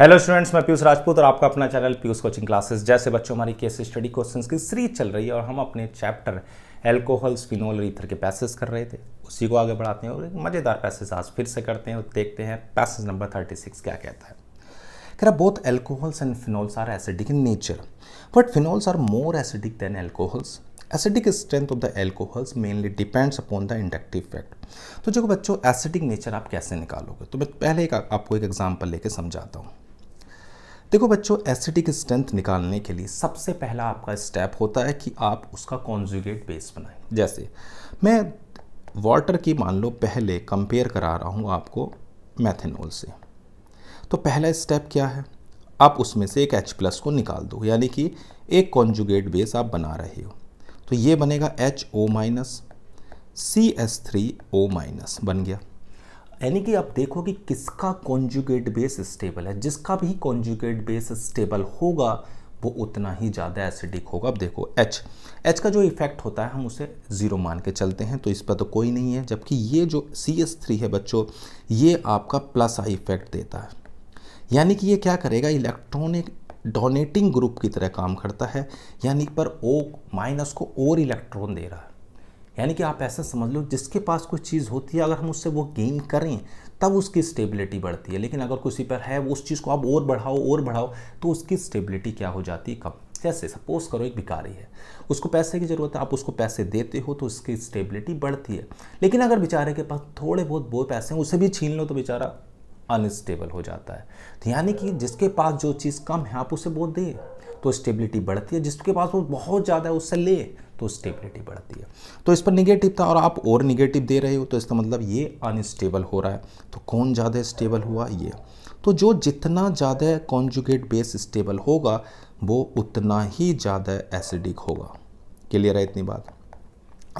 Hello students मैं पीयूष राजपूत और आपका अपना चैनल पीयूष कोचिंग क्लासेस जैसे बच्चों हमारी केस स्टडी क्वेश्चंस की सीरीज चल रही है और हम अपने चैप्टर एल्कोहल्स फिनोल रीथर के पैसेज कर रहे थे उसी को आगे बढ़ाते हैं और एक मज़ेदार पैसेज आज फिर से करते हैं और देखते हैं पैसेज नंबर थर्टी सिक्स क्या कहता है कह both alcohols and phenols are acidic in nature but phenols are more acidic than alcohols acidic strength of the alcohols mainly depends upon the inductive fact तो जो बच्चों एसिडिक नेचर आप कैसे निकालोगे तो मैं पहले एक आपको एक एग्जाम्पल लेके समझाता हूँ देखो बच्चों एसिडिक स्ट्रेंथ निकालने के लिए सबसे पहला आपका स्टेप होता है कि आप उसका कॉन्जुगेट बेस बनाएं जैसे मैं वाटर की मान लो पहले कंपेयर करा रहा हूँ आपको मैथेनॉल से तो पहला स्टेप क्या है आप उसमें से एक H प्लस को निकाल दो यानी कि एक कॉन्जुगेट बेस आप बना रहे हो तो ये बनेगा H O minus C S three O minus बन गया यानी कि आप देखो कि किसका कॉन्जुगेट बेस स्टेबल है जिसका भी कॉन्जुगेट बेस स्टेबल होगा वो उतना ही ज़्यादा एसिडिक होगा अब देखो एच एच का जो इफेक्ट होता है हम उसे ज़ीरो मान के चलते हैं तो इस पर तो कोई नहीं है जबकि ये जो सी एस थ्री है बच्चों ये आपका प्लस आई इफेक्ट देता है यानी कि ये क्या करेगा इलेक्ट्रॉनिक डोनेटिंग ग्रुप की तरह काम करता है यानी पर ओ माइनस को और इलेक्ट्रॉन दे रहा है यानी कि आप ऐसा समझ लो जिसके पास कोई चीज़ होती है अगर हम उससे वो गेन करें तब उसकी स्टेबिलिटी बढ़ती है लेकिन अगर किसी पर है उस चीज़ को आप और बढ़ाओ और बढ़ाओ तो उसकी स्टेबिलिटी क्या हो जाती है कम जैसे सपोज करो एक भिखारी है उसको पैसे की ज़रूरत है आप उसको पैसे देते हो तो उसकी स्टेबिलिटी बढ़ती है लेकिन अगर बेचारे के पास थोड़े बहुत बहुत पैसे हैं उसे भी छीन लो तो बेचारा अनस्टेबल हो जाता है तो यानी कि जिसके पास जो चीज़ कम है आप उसे बहुत दें तो स्टेबिलिटी बढ़ती है जिसके पास वो बहुत ज़्यादा है उससे ले तो स्टेबिलिटी बढ़ती है तो इस पर निगेटिव था और आप और निगेटिव दे रहे हो तो इसका मतलब ये अनस्टेबल हो रहा है तो कौन ज़्यादा स्टेबल हुआ ये तो जो जितना ज़्यादा कॉन्जुगेट बेस स्टेबल होगा वो उतना ही ज़्यादा एसिडिक होगा क्लियर है इतनी बात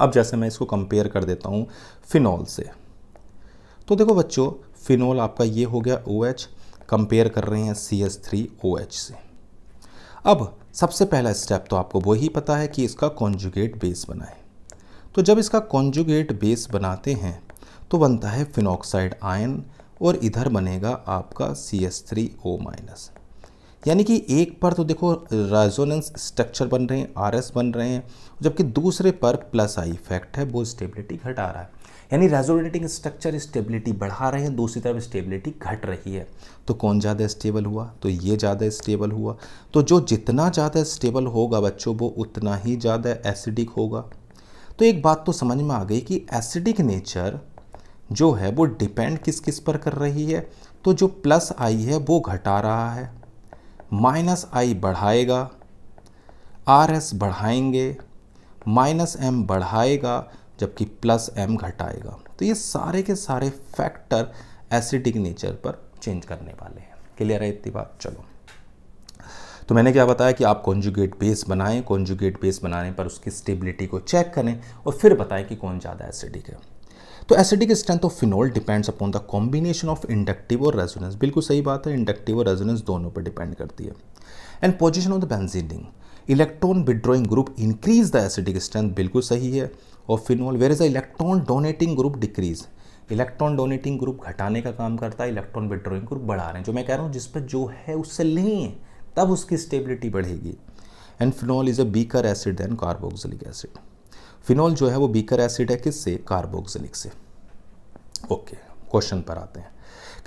अब जैसे मैं इसको कंपेयर कर देता हूँ फिनॉल से तो देखो बच्चों फिनॉल आपका ये हो गया ओ OH, कंपेयर कर रहे हैं C S three O H से अब सबसे पहला स्टेप तो आपको वही पता है कि इसका कॉन्जुगेट बेस बनाएं तो जब इसका कॉन्जुगेट बेस बनाते हैं तो बनता है फिनॉक्साइड आयन और इधर बनेगा आपका C S three O minus यानी कि एक पर तो देखो रेजोनेंस स्ट्रक्चर बन रहे हैं आर एस बन रहे हैं जबकि दूसरे पर प्लस आई इफेक्ट है वो स्टेबिलिटी घटा रहा है यानी रेजोनेटिंग स्ट्रक्चर स्टेबिलिटी बढ़ा रहे हैं दूसरी तरफ स्टेबिलिटी घट रही है तो कौन ज़्यादा स्टेबल हुआ तो ये ज़्यादा स्टेबल हुआ तो जो जितना ज़्यादा स्टेबल होगा बच्चों वो उतना ही ज़्यादा एसिडिक होगा तो एक बात तो समझ में आ गई कि एसिडिक नेचर जो है वो डिपेंड किस किस पर कर रही है तो जो प्लस आई है वो घटा रहा है माइनस आई बढ़ाएगा आर एस बढ़ाएंगे माइनस एम बढ़ाएगा जबकि प्लस एम घटाएगा तो ये सारे के सारे फैक्टर एसिडिक नेचर पर चेंज करने वाले हैं क्लियर है इतनी बात चलो तो मैंने क्या बताया कि आप कॉन्जुगेट बेस बनाएं कॉन्जुगेट बेस बनाने पर उसकी स्टेबिलिटी को चेक करें और फिर बताएं कि कौन ज़्यादा एसिडिक है तो acidic strength of phenol depends upon the combination of inductive और रेजोनेंस बिल्कुल सही बात है इंडक्टिव और रेजोनेंस दोनों पर डिपेंड करती है and position of the benzene ring electron withdrawing group increase the acidic strength बिल्कुल सही है और phenol where is the electron donating group decrease electron donating group घटाने का काम करता है इलेक्ट्रॉन विड्रॉइंग ग्रुप बढ़ा रहे हैं जो मैं कह रहा हूँ जिस पर जो है उससे लें तब उसकी स्टेबिलिटी बढ़ेगी and phenol is a weaker acid than carboxylic acid phenol जो है वो बीकर एसिड है किससे कार्बोक्सिलिक से ओके okay, क्वेश्चन पर आते हैं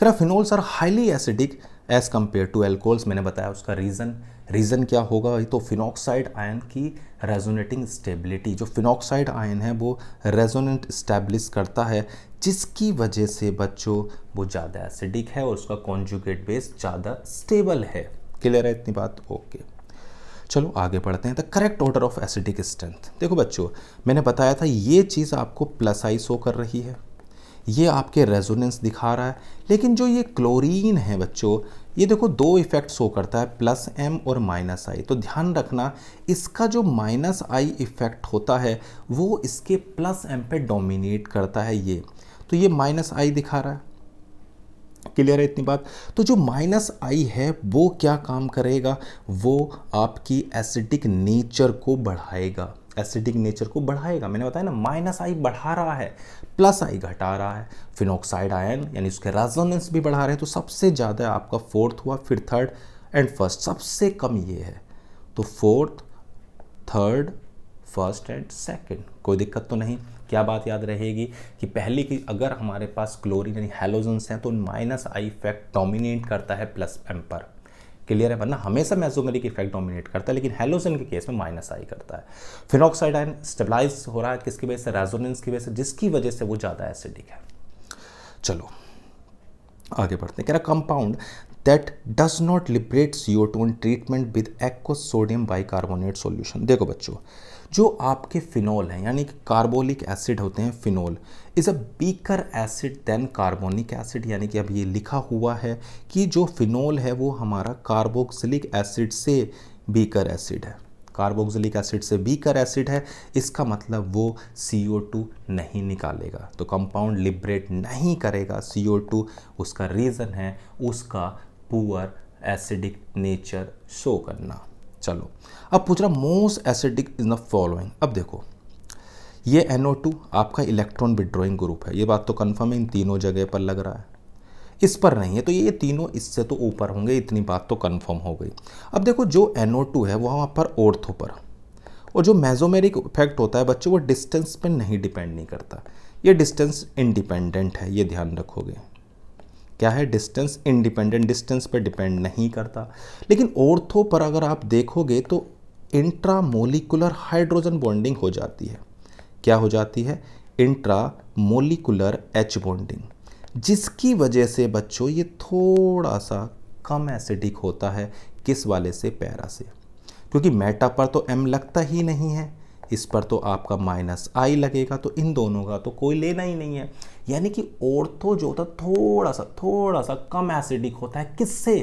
करा phenols are highly acidic as compare to alcohols मैंने बताया उसका रीज़न रीज़न क्या होगा तो फिनॉक्साइड आयन की रेजोनेटिंग स्टेबिलिटी जो फिनॉक्साइड आयन है वो रेजोनेंट स्टैब्लिश करता है जिसकी वजह से बच्चों वो ज़्यादा एसिडिक है और उसका कॉन्जुगेट बेस ज़्यादा स्टेबल है क्लियर है इतनी बात ओके okay. चलो आगे बढ़ते हैं the correct order of acidic strength देखो बच्चों मैंने बताया था ये चीज़ आपको प्लस आई शो कर रही है ये आपके रेजोनेंस दिखा रहा है लेकिन जो ये क्लोरीन है बच्चों ये देखो दो इफेक्ट शो करता है प्लस एम और माइनस आई तो ध्यान रखना इसका जो माइनस आई इफेक्ट होता है वो इसके प्लस एम पे डोमिनेट करता है ये तो ये माइनस आई दिखा रहा है क्लियर है इतनी बात तो जो माइनस आई है वो क्या काम करेगा वो आपकी एसिडिक नेचर को बढ़ाएगा एसिडिक नेचर को बढ़ाएगा मैंने बताया ना माइनस आई बढ़ा रहा है प्लस आई घटा रहा है फिनोक्साइड आयन यानी उसके रेजोनेंस भी बढ़ा रहे हैं तो सबसे ज़्यादा आपका फोर्थ हुआ फिर थर्ड एंड फर्स्ट सबसे कम ये है तो fourth third first and second कोई दिक्कत तो नहीं क्या बात याद रहेगी कि पहले की अगर हमारे पास क्लोरीन यानी हेलोजन्स हैं तो माइनस आई इफेक्ट डोमिनेट करता है प्लस एम पर क्लियर है वरना हमेशा मेजोमेरिक इफेक्ट डोमिनेट करता है लेकिन हेलोजन के केस में माइनस आई करता है फिनॉक्साइड आयन स्टेबलाइज हो रहा है किसकी वजह से रेजोनेंस की वजह से जिसकी वजह से वो ज़्यादा एसिडिक है चलो आगे बढ़ते हैं कह रहा compound that does not liberate C two in treatment with aq sodium carbonate solution देखो बच्चों जो आपके फिनोल हैं यानी कि कार्बोलिक एसिड होते हैं phenol is a weaker acid than carbonic acid यानी कि अब ये लिखा हुआ है कि जो फिनोल है वो हमारा कार्बोक्सिलिक एसिड से बीकर एसिड है कार्बोक्सिलिक एसिड से बीकर एसिड है इसका मतलब वो टू नहीं निकालेगा तो कंपाउंड लिबरेट नहीं करेगा टू उसका रीज़न है उसका पुअर एसिडिक नेचर शो करना चलो अब पूछ रहा most acidic is the following अब देखो ये NO2 आपका इलेक्ट्रॉन विड्रॉइंग ग्रुप है ये बात तो कन्फर्म है इन तीनों जगह पर लग रहा है इस पर नहीं है तो ये तीनों इससे तो ऊपर होंगे इतनी बात तो कन्फर्म हो गई अब देखो जो NO2 है वो वहाँ पर ओर्थो पर और जो मेजोमेरिक इफेक्ट होता है बच्चों वो डिस्टेंस पे नहीं डिपेंड नहीं करता ये डिस्टेंस इंडिपेंडेंट है ये ध्यान रखोगे क्या है डिस्टेंस इंडिपेंडेंट डिस्टेंस पे डिपेंड नहीं करता लेकिन ओर्थो पर अगर आप देखोगे तो इंट्रामोलिकुलर हाइड्रोजन बॉन्डिंग हो जाती है क्या हो जाती है इंट्रामोलिकुलर एच बॉन्डिंग जिसकी वजह से बच्चों ये थोड़ा सा कम एसिडिक होता है किस वाले से पैरा से क्योंकि मेटा पर तो एम लगता ही नहीं है इस पर तो आपका माइनस आई लगेगा तो इन दोनों का तो कोई लेना ही नहीं है यानी कि ओर्थो तो जो होता है थोड़ा सा थोड़ा सा कम एसिडिक होता है किससे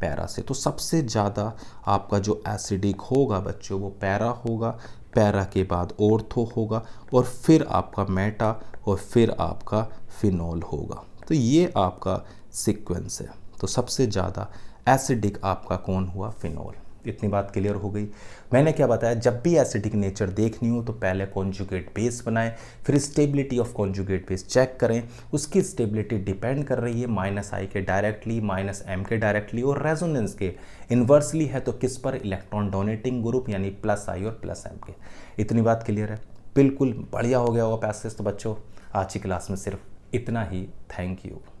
पैरा से तो सबसे ज़्यादा आपका जो एसिडिक होगा बच्चों वो पैरा होगा पैरा के बाद ओर्थो होगा और फिर आपका मेटा और फिर आपका फिनोल होगा तो ये आपका सीक्वेंस है तो सबसे ज़्यादा एसिडिक आपका कौन हुआ फिनोल इतनी बात क्लियर हो गई मैंने क्या बताया जब भी एसिडिक नेचर देखनी हो तो पहले कॉन्जुगेट बेस बनाएं फिर stability of conjugate base check करें उसकी स्टेबिलिटी डिपेंड कर रही है माइनस आई के डायरेक्टली माइनस एम के डायरेक्टली और रेजोनेंस के इन्वर्सली है तो किस पर इलेक्ट्रॉन डोनेटिंग ग्रुप यानी प्लस आई और प्लस एम के इतनी बात क्लियर है बिल्कुल बढ़िया हो गया होगा पैसेज तो बच्चों आज की क्लास में सिर्फ इतना ही थैंक यू